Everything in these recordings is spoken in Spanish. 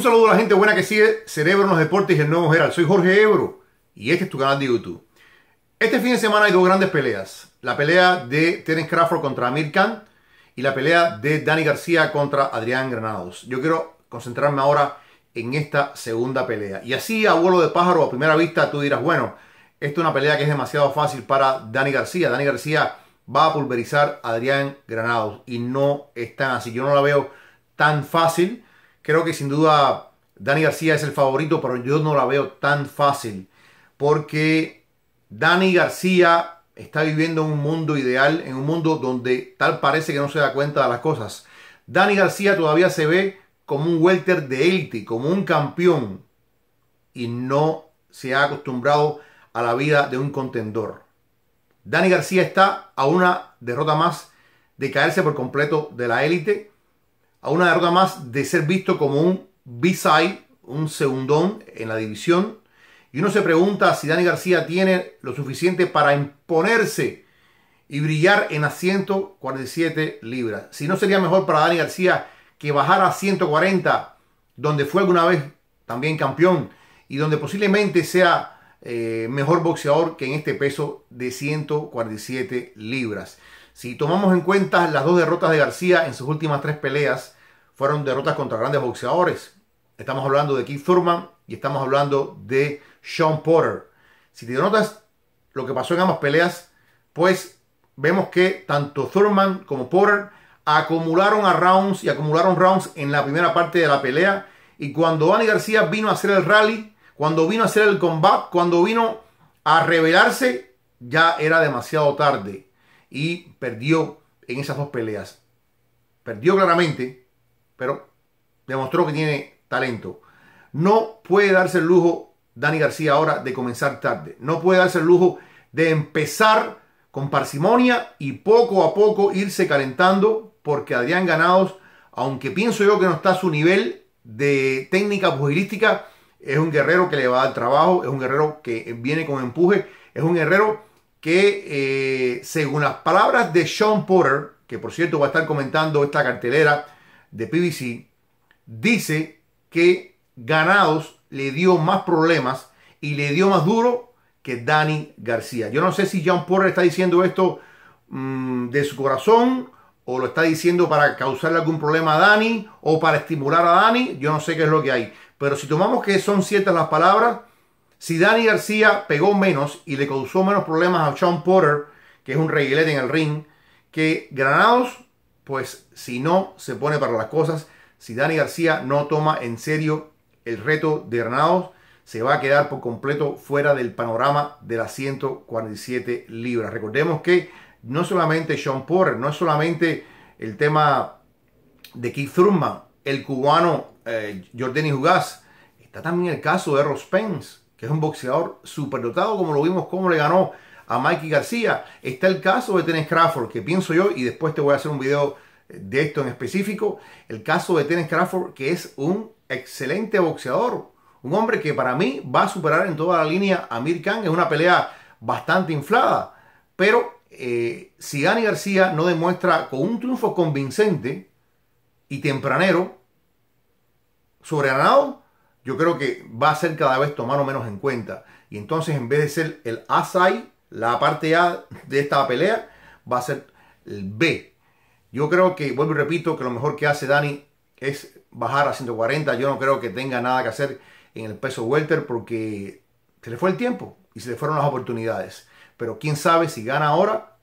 Un saludo a la gente buena que sigue Cerebro en los Deportes y el Nuevo general. Soy Jorge Ebro y este es tu canal de YouTube. Este fin de semana hay dos grandes peleas. La pelea de Terence Crawford contra Amir Khan y la pelea de Dani García contra Adrián Granados. Yo quiero concentrarme ahora en esta segunda pelea. Y así, a vuelo de pájaro, a primera vista, tú dirás, bueno, esta es una pelea que es demasiado fácil para Dani García. Dani García va a pulverizar a Adrián Granados y no es tan así. Yo no la veo tan fácil. Creo que sin duda Dani García es el favorito, pero yo no la veo tan fácil porque Dani García está viviendo en un mundo ideal, en un mundo donde tal parece que no se da cuenta de las cosas. Dani García todavía se ve como un welter de élite, como un campeón y no se ha acostumbrado a la vida de un contendor. Dani García está a una derrota más de caerse por completo de la élite a una derrota más de ser visto como un B-side, un segundón en la división. Y uno se pregunta si Dani García tiene lo suficiente para imponerse y brillar en las 147 libras. Si no sería mejor para Dani García que bajar a 140, donde fue alguna vez también campeón y donde posiblemente sea eh, mejor boxeador que en este peso de 147 libras. Si tomamos en cuenta las dos derrotas de García en sus últimas tres peleas, fueron derrotas contra grandes boxeadores. Estamos hablando de Keith Thurman y estamos hablando de Sean Porter. Si te notas lo que pasó en ambas peleas, pues vemos que tanto Thurman como Porter acumularon a rounds y acumularon rounds en la primera parte de la pelea. Y cuando Dani García vino a hacer el rally, cuando vino a hacer el combat. cuando vino a rebelarse, ya era demasiado tarde. Y perdió en esas dos peleas. Perdió claramente pero demostró que tiene talento. No puede darse el lujo Dani García ahora de comenzar tarde. No puede darse el lujo de empezar con parsimonia y poco a poco irse calentando porque Adrián Ganados, aunque pienso yo que no está a su nivel de técnica pugilística, es un guerrero que le va al trabajo, es un guerrero que viene con empuje, es un guerrero que, eh, según las palabras de Sean Porter, que por cierto va a estar comentando esta cartelera de PBC dice que Ganados le dio más problemas y le dio más duro que Danny García. Yo no sé si John Porter está diciendo esto mm, de su corazón o lo está diciendo para causarle algún problema a Danny o para estimular a Danny. Yo no sé qué es lo que hay. Pero si tomamos que son ciertas las palabras, si Danny García pegó menos y le causó menos problemas a John Porter, que es un reguilete en el ring, que Granados pues si no se pone para las cosas, si Dani García no toma en serio el reto de Granados, se va a quedar por completo fuera del panorama de las 147 libras. Recordemos que no solamente Sean Porter, no es solamente el tema de Keith Thurman, el cubano eh, Jordani Hugas, está también el caso de Ross Pence, que es un boxeador superdotado, como lo vimos, cómo le ganó a Mikey García. Está el caso de Tennis Crawford, que pienso yo, y después te voy a hacer un video de esto en específico, el caso de Tennis Crawford, que es un excelente boxeador, un hombre que para mí va a superar en toda la línea a Mir Khan, es una pelea bastante inflada, pero eh, si Dani García no demuestra con un triunfo convincente y tempranero sobre ganado, yo creo que va a ser cada vez tomado menos en cuenta. Y entonces en vez de ser el Asai la parte A de esta pelea va a ser el B. Yo creo que, vuelvo y repito, que lo mejor que hace Dani es bajar a 140. Yo no creo que tenga nada que hacer en el peso welter porque se le fue el tiempo y se le fueron las oportunidades. Pero quién sabe si gana ahora,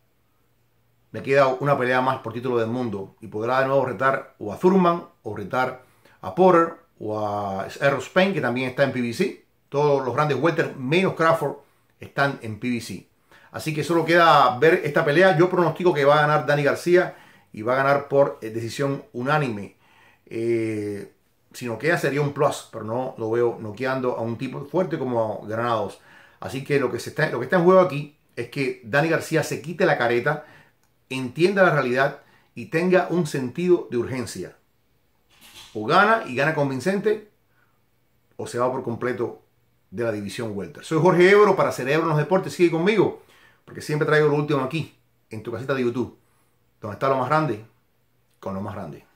me queda una pelea más por título del mundo y podrá de nuevo retar o a Thurman o retar a Porter o a Errol Spain que también está en PBC. Todos los grandes welter menos Crawford están en PBC. Así que solo queda ver esta pelea. Yo pronostico que va a ganar Dani García y va a ganar por eh, decisión unánime. Eh, si no queda sería un plus, pero no lo veo noqueando a un tipo fuerte como Granados. Así que lo que, está, en juego aquí es que Dani García se quite la careta, entienda la realidad y tenga un sentido de urgencia. O gana y gana convincente, o se va por completo de la división Welter. Soy Jorge Ebro para Cerebro en los Deportes. Sigue conmigo porque siempre traigo lo último aquí, en tu casita de YouTube, donde está lo más grande, con lo más grande.